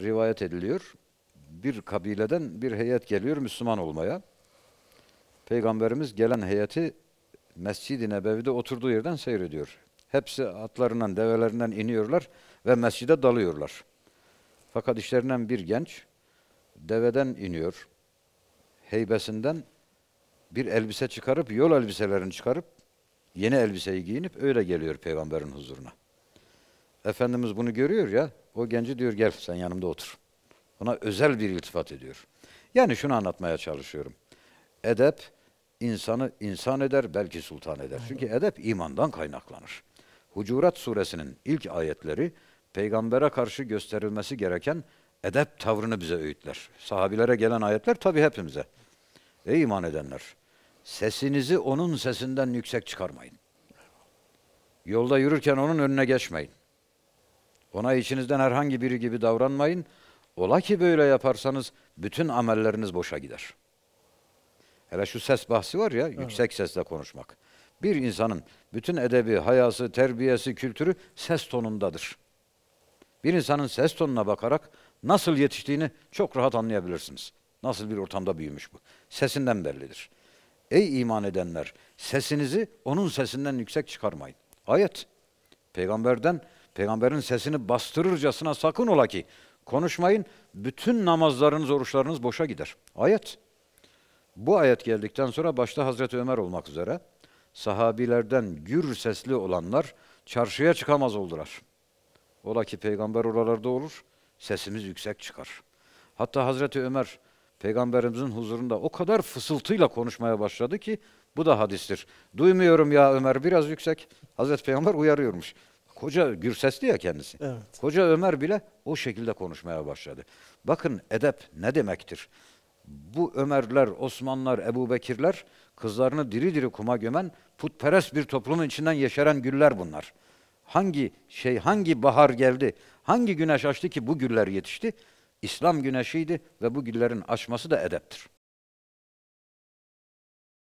rivayet ediliyor. Bir kabileden bir heyet geliyor Müslüman olmaya. Peygamberimiz gelen heyeti Mescid-i Nebevi'de oturduğu yerden seyrediyor. Hepsi atlarından, develerinden iniyorlar ve mescide dalıyorlar. Fakat işlerinden bir genç deveden iniyor. Heybesinden bir elbise çıkarıp, yol elbiselerini çıkarıp, yeni elbiseyi giyinip öyle geliyor peygamberin huzuruna. Efendimiz bunu görüyor ya, o genci diyor gel sen yanımda otur. Ona özel bir iltifat ediyor. Yani şunu anlatmaya çalışıyorum. Edep insanı insan eder, belki sultan eder. Çünkü edep imandan kaynaklanır. Hucurat suresinin ilk ayetleri peygambere karşı gösterilmesi gereken edep tavrını bize öğütler. Sahabilere gelen ayetler tabii hepimize. Ey iman edenler! Sesinizi onun sesinden yüksek çıkarmayın. Yolda yürürken onun önüne geçmeyin. Ona içinizden herhangi biri gibi davranmayın. Ola ki böyle yaparsanız bütün amelleriniz boşa gider. Hele şu ses bahsi var ya, evet. yüksek sesle konuşmak. Bir insanın bütün edebi, hayası, terbiyesi, kültürü ses tonundadır. Bir insanın ses tonuna bakarak nasıl yetiştiğini çok rahat anlayabilirsiniz. Nasıl bir ortamda büyümüş bu. Sesinden bellidir. Ey iman edenler, sesinizi onun sesinden yüksek çıkarmayın. Ayet. Peygamberden Peygamberin sesini bastırırcasına sakın ola ki konuşmayın. Bütün namazlarınız, oruçlarınız boşa gider. Ayet. Bu ayet geldikten sonra başta Hazreti Ömer olmak üzere sahabilerden gür sesli olanlar çarşıya çıkamaz oldular. Ola ki peygamber oralarda olur, sesimiz yüksek çıkar. Hatta Hazreti Ömer peygamberimizin huzurunda o kadar fısıltıyla konuşmaya başladı ki bu da hadistir. Duymuyorum ya Ömer biraz yüksek. Hazreti Peygamber uyarıyormuş. Koca gür sesli ya kendisi. Evet. Koca Ömer bile o şekilde konuşmaya başladı. Bakın edep ne demektir? Bu Ömerler, Osmanlar, Ebu Bekirler kızlarını diri diri kuma gömen putperest bir toplumun içinden yeşeren güller bunlar. Hangi şey, hangi bahar geldi, hangi güneş açtı ki bu güller yetişti? İslam güneşiydi ve bu güllerin açması da edeptir.